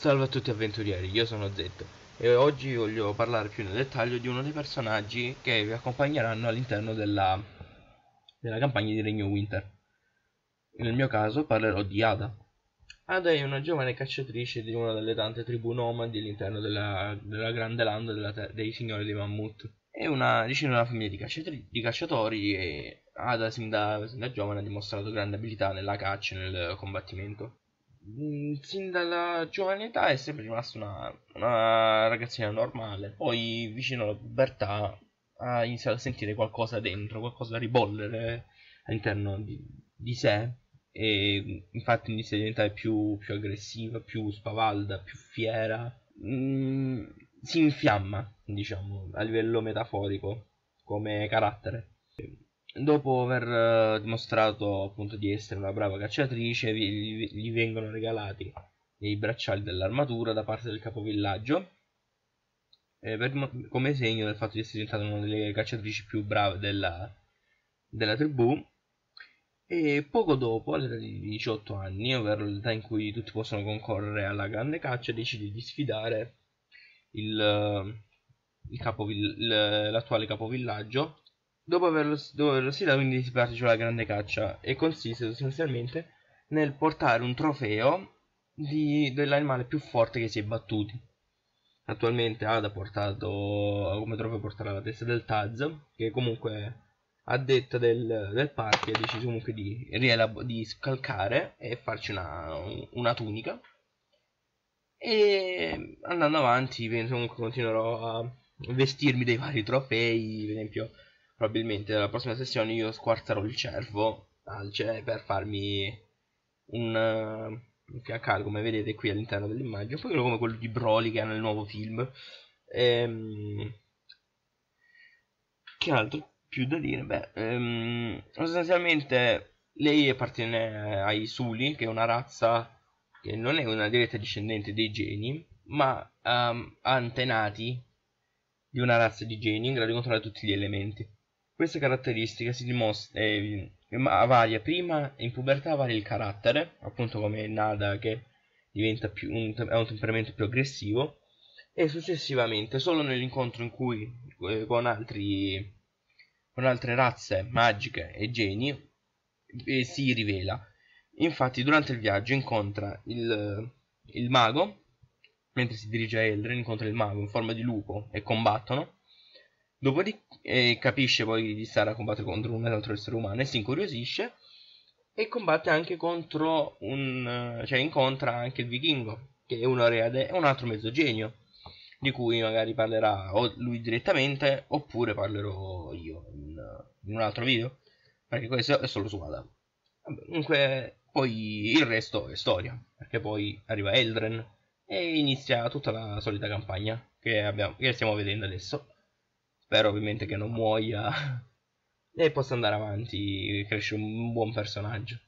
Salve a tutti avventurieri, io sono Zetto e oggi voglio parlare più nel dettaglio di uno dei personaggi che vi accompagneranno all'interno della, della, campagna di Regno Winter. Nel mio caso parlerò di Ada. Ada è una giovane cacciatrice di una delle tante tribù nomadi all'interno della, della, grande landa della dei signori dei mammut. È una vicina a una famiglia di, di, cacciatori e Ada sin da, sin da giovane ha dimostrato grande abilità nella caccia e nel combattimento. Mm, sin dalla giovane età è sempre rimasta una, una ragazzina normale, poi vicino alla pubertà ha iniziato a sentire qualcosa dentro, qualcosa da ribollere all'interno di, di sé e infatti inizia a diventare più, più aggressiva, più spavalda, più fiera, mm, si infiamma, diciamo, a livello metaforico come carattere dopo aver uh, dimostrato appunto di essere una brava cacciatrice, vi, gli vengono regalati i bracciali dell'armatura da parte del capovillaggio eh, per, come segno del fatto di essere diventata una delle cacciatrici più brave della, della tribù e poco dopo, all'età di 18 anni, ovvero l'età in cui tutti possono concorrere alla grande caccia, decide di sfidare il, il capovil- l'attuale capovillaggio Dopo averlo, dopo averlo sfidato quindi si partecipò alla grande caccia e consiste sostanzialmente nel portare un trofeo dell'animale più forte che si è battuto. Attualmente Ada ha portato come trofeo portare la testa del Taz, che comunque a detta del, del party ha deciso comunque di, di scalcare e farci una, una tunica. E andando avanti penso comunque continuerò a vestirmi dei vari trofei, per esempio probabilmente nella prossima sessione io squarzerò il cervo al per farmi un, uh, un fiancale come vedete qui all'interno dell'immagine un po' come quello di Broly che ha nel nuovo film ehm, che altro più da dire? beh ehm, sostanzialmente lei appartiene ai Suli che è una razza che non è una diretta discendente dei geni ma um, ehm, ha antenati di una razza di geni in grado di controllare tutti gli elementi questa caratteristica si dimostra, eh, varia prima, in pubertà varia il carattere, appunto come Nada che diventa più, un, ha un temperamento più aggressivo, e successivamente solo nell'incontro in cui eh, con, altri, con altre razze magiche e geni eh, si rivela. Infatti durante il viaggio incontra il, il mago, mentre si dirige a Eldrin incontra il mago in forma di lupo e combattono Dopodiché eh, capisce poi di stare a combattere contro un altro essere umano e si incuriosisce e combatte anche contro un... Eh, cioè incontra anche il vichingo che è un, oreade, un altro mezzo genio di cui magari parlerà o lui direttamente oppure parlerò io in, in un altro video perché questo è solo su Adam comunque poi il resto è storia perché poi arriva Eldren e inizia tutta la solita campagna che, abbiamo, che stiamo vedendo adesso Spero ovviamente che non muoia e possa andare avanti, cresce un buon personaggio.